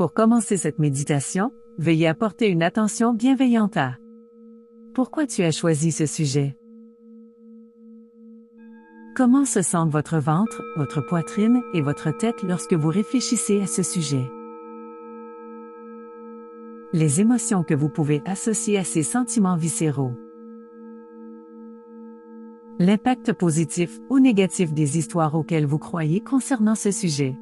Pour commencer cette méditation, veuillez apporter une attention bienveillante à pourquoi tu as choisi ce sujet. Comment se sentent votre ventre, votre poitrine et votre tête lorsque vous réfléchissez à ce sujet? Les émotions que vous pouvez associer à ces sentiments viscéraux. L'impact positif ou négatif des histoires auxquelles vous croyez concernant ce sujet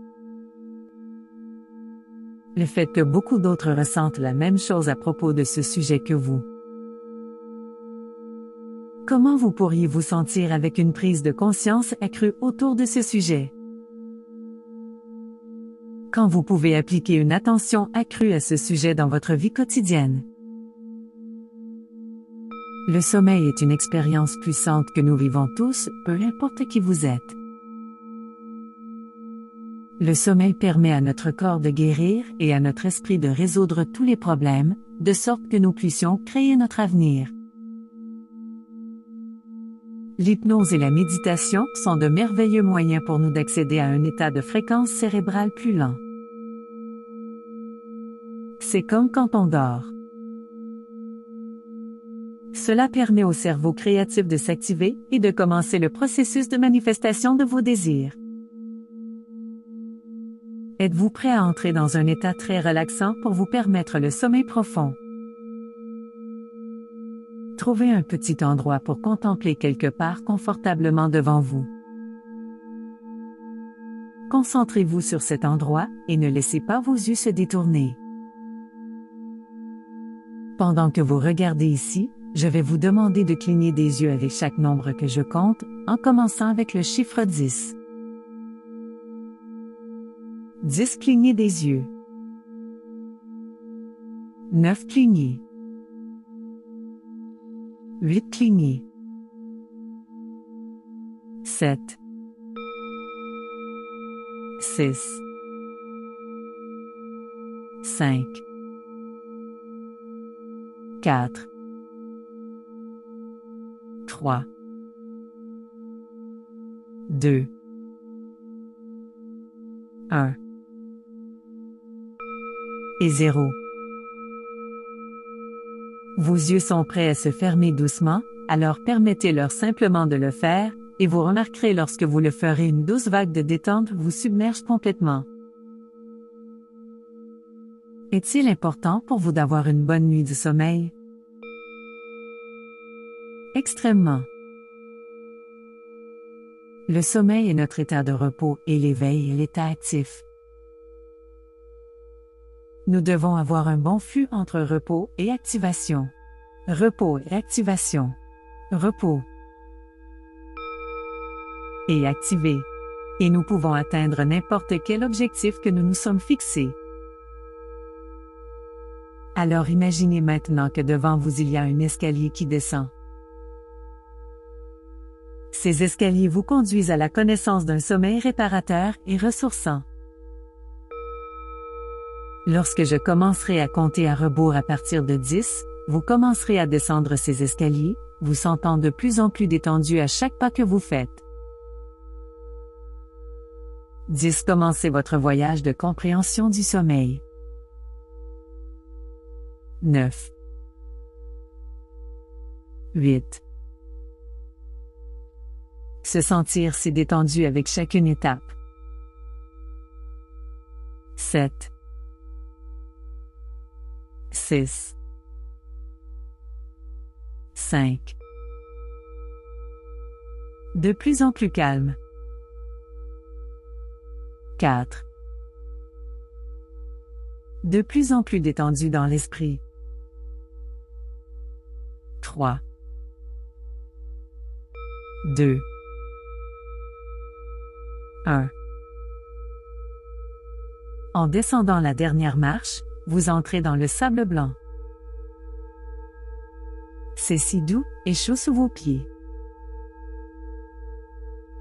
le fait que beaucoup d'autres ressentent la même chose à propos de ce sujet que vous. Comment vous pourriez vous sentir avec une prise de conscience accrue autour de ce sujet Quand vous pouvez appliquer une attention accrue à ce sujet dans votre vie quotidienne Le sommeil est une expérience puissante que nous vivons tous, peu importe qui vous êtes. Le sommeil permet à notre corps de guérir et à notre esprit de résoudre tous les problèmes, de sorte que nous puissions créer notre avenir. L'hypnose et la méditation sont de merveilleux moyens pour nous d'accéder à un état de fréquence cérébrale plus lent. C'est comme quand on dort. Cela permet au cerveau créatif de s'activer et de commencer le processus de manifestation de vos désirs. Êtes-vous prêt à entrer dans un état très relaxant pour vous permettre le sommeil profond? Trouvez un petit endroit pour contempler quelque part confortablement devant vous. Concentrez-vous sur cet endroit et ne laissez pas vos yeux se détourner. Pendant que vous regardez ici, je vais vous demander de cligner des yeux avec chaque nombre que je compte, en commençant avec le chiffre 10. 10 clignées des yeux. 9 clignées. 8 clignées. 7 6 5 4 3 2 1 et zéro. Vos yeux sont prêts à se fermer doucement, alors permettez-leur simplement de le faire, et vous remarquerez lorsque vous le ferez une douce vague de détente vous submerge complètement. Est-il important pour vous d'avoir une bonne nuit de sommeil? Extrêmement. Le sommeil est notre état de repos et l'éveil est l'état actif. Nous devons avoir un bon flux entre repos et activation. Repos et activation. Repos. Et activer. Et nous pouvons atteindre n'importe quel objectif que nous nous sommes fixés. Alors imaginez maintenant que devant vous il y a un escalier qui descend. Ces escaliers vous conduisent à la connaissance d'un sommeil réparateur et ressourçant. Lorsque je commencerai à compter à rebours à partir de 10, vous commencerez à descendre ces escaliers, vous sentant de plus en plus détendu à chaque pas que vous faites. 10. Commencez votre voyage de compréhension du sommeil. 9. 8. Se sentir si détendu avec chacune étape. 7. 6 5 De plus en plus calme 4 De plus en plus détendu dans l'esprit 3 2 1 En descendant la dernière marche, vous entrez dans le sable blanc. C'est si doux et chaud sous vos pieds.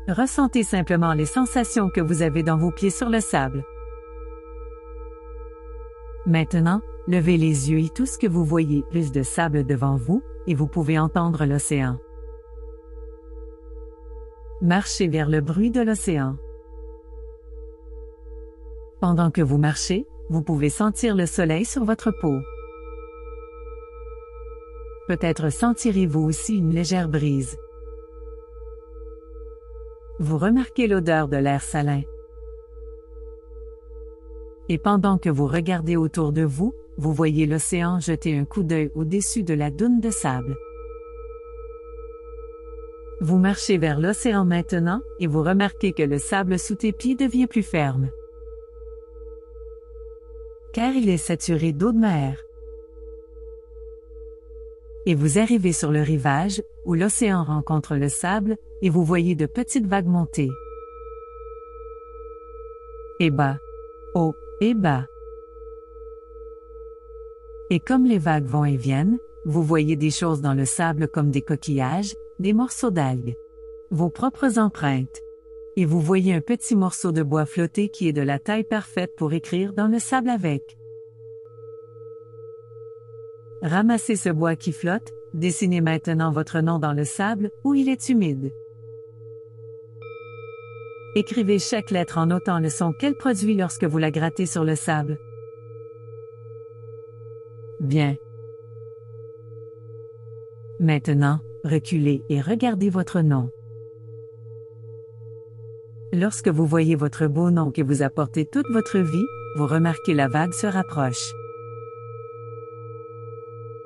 Ressentez simplement les sensations que vous avez dans vos pieds sur le sable. Maintenant, levez les yeux et tout ce que vous voyez plus de sable devant vous, et vous pouvez entendre l'océan. Marchez vers le bruit de l'océan. Pendant que vous marchez, vous pouvez sentir le soleil sur votre peau. Peut-être sentirez-vous aussi une légère brise. Vous remarquez l'odeur de l'air salin. Et pendant que vous regardez autour de vous, vous voyez l'océan jeter un coup d'œil au-dessus de la dune de sable. Vous marchez vers l'océan maintenant et vous remarquez que le sable sous tes pieds devient plus ferme car il est saturé d'eau de mer. Et vous arrivez sur le rivage, où l'océan rencontre le sable, et vous voyez de petites vagues monter. Et bas. Haut, et bas. Et comme les vagues vont et viennent, vous voyez des choses dans le sable comme des coquillages, des morceaux d'algues. Vos propres empreintes et vous voyez un petit morceau de bois flotté qui est de la taille parfaite pour écrire dans le sable avec. Ramassez ce bois qui flotte, dessinez maintenant votre nom dans le sable où il est humide. Écrivez chaque lettre en notant le son qu'elle produit lorsque vous la grattez sur le sable. Bien. Maintenant, reculez et regardez votre nom. Lorsque vous voyez votre beau nom que vous apportez toute votre vie, vous remarquez la vague se rapproche.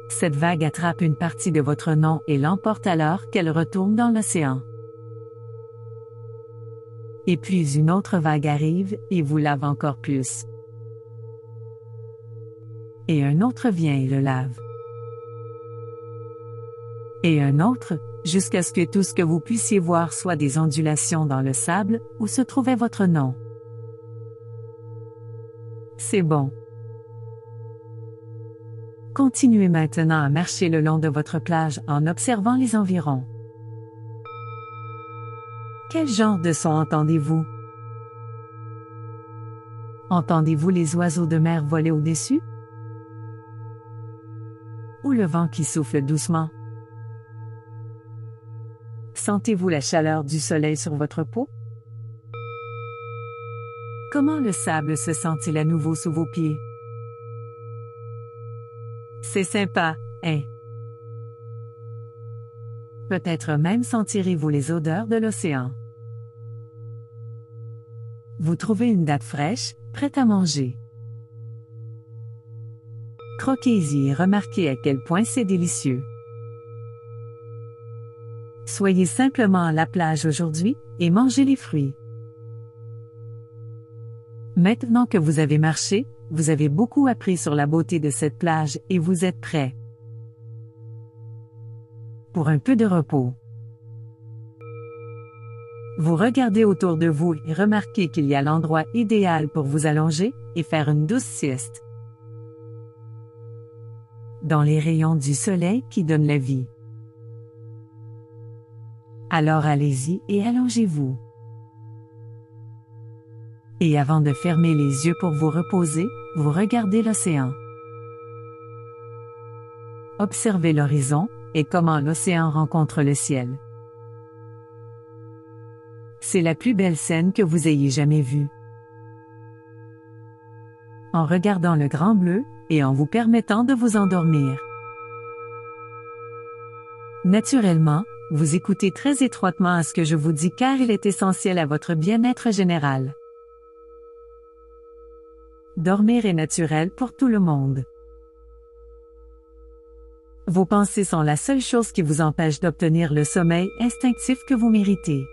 Cette vague attrape une partie de votre nom et l'emporte alors qu'elle retourne dans l'océan. Et puis une autre vague arrive et vous lave encore plus. Et un autre vient et le lave. Et un autre, jusqu'à ce que tout ce que vous puissiez voir soit des ondulations dans le sable, où se trouvait votre nom. C'est bon. Continuez maintenant à marcher le long de votre plage en observant les environs. Quel genre de son entendez-vous? Entendez-vous les oiseaux de mer voler au-dessus? Ou le vent qui souffle doucement? Sentez-vous la chaleur du soleil sur votre peau? Comment le sable se sent-il à nouveau sous vos pieds? C'est sympa, hein? Peut-être même sentirez-vous les odeurs de l'océan. Vous trouvez une date fraîche, prête à manger. Croquez-y et remarquez à quel point c'est délicieux. Soyez simplement à la plage aujourd'hui et mangez les fruits. Maintenant que vous avez marché, vous avez beaucoup appris sur la beauté de cette plage et vous êtes prêt pour un peu de repos. Vous regardez autour de vous et remarquez qu'il y a l'endroit idéal pour vous allonger et faire une douce sieste dans les rayons du soleil qui donnent la vie. Alors allez-y et allongez-vous. Et avant de fermer les yeux pour vous reposer, vous regardez l'océan. Observez l'horizon et comment l'océan rencontre le ciel. C'est la plus belle scène que vous ayez jamais vue. En regardant le grand bleu et en vous permettant de vous endormir. Naturellement, vous écoutez très étroitement à ce que je vous dis car il est essentiel à votre bien-être général. Dormir est naturel pour tout le monde. Vos pensées sont la seule chose qui vous empêche d'obtenir le sommeil instinctif que vous méritez.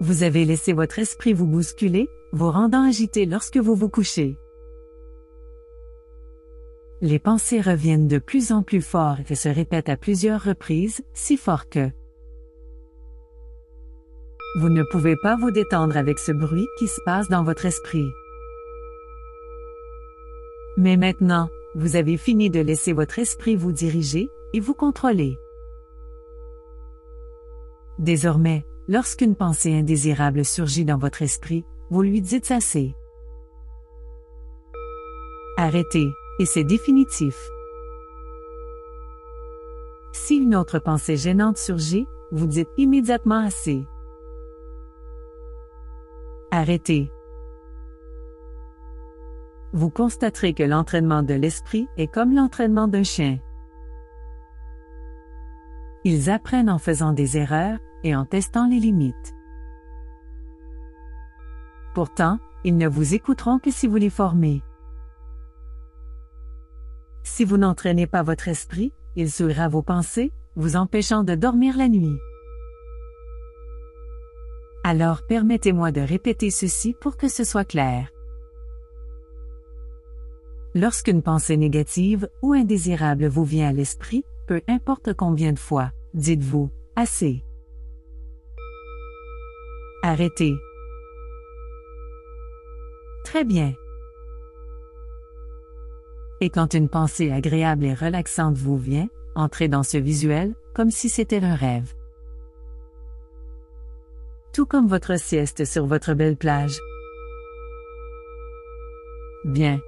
Vous avez laissé votre esprit vous bousculer, vous rendant agité lorsque vous vous couchez. Les pensées reviennent de plus en plus fort et se répètent à plusieurs reprises, si fort que vous ne pouvez pas vous détendre avec ce bruit qui se passe dans votre esprit. Mais maintenant, vous avez fini de laisser votre esprit vous diriger et vous contrôler. Désormais, lorsqu'une pensée indésirable surgit dans votre esprit, vous lui dites assez. Arrêtez et c'est définitif. Si une autre pensée gênante surgit, vous dites immédiatement assez. Arrêtez. Vous constaterez que l'entraînement de l'esprit est comme l'entraînement d'un chien. Ils apprennent en faisant des erreurs et en testant les limites. Pourtant, ils ne vous écouteront que si vous les formez. Si vous n'entraînez pas votre esprit, il souillera vos pensées, vous empêchant de dormir la nuit. Alors permettez-moi de répéter ceci pour que ce soit clair. Lorsqu'une pensée négative ou indésirable vous vient à l'esprit, peu importe combien de fois, dites-vous, assez. Arrêtez. Très bien. Et quand une pensée agréable et relaxante vous vient, entrez dans ce visuel, comme si c'était un rêve. Tout comme votre sieste sur votre belle plage. Bien.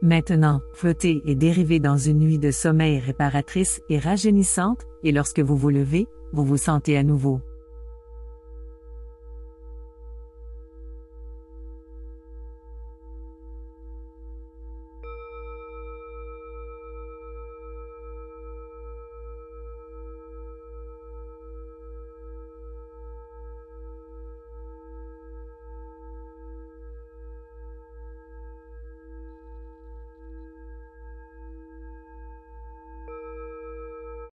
Maintenant, flottez et dérivez dans une nuit de sommeil réparatrice et rajeunissante, et lorsque vous vous levez, vous vous sentez à nouveau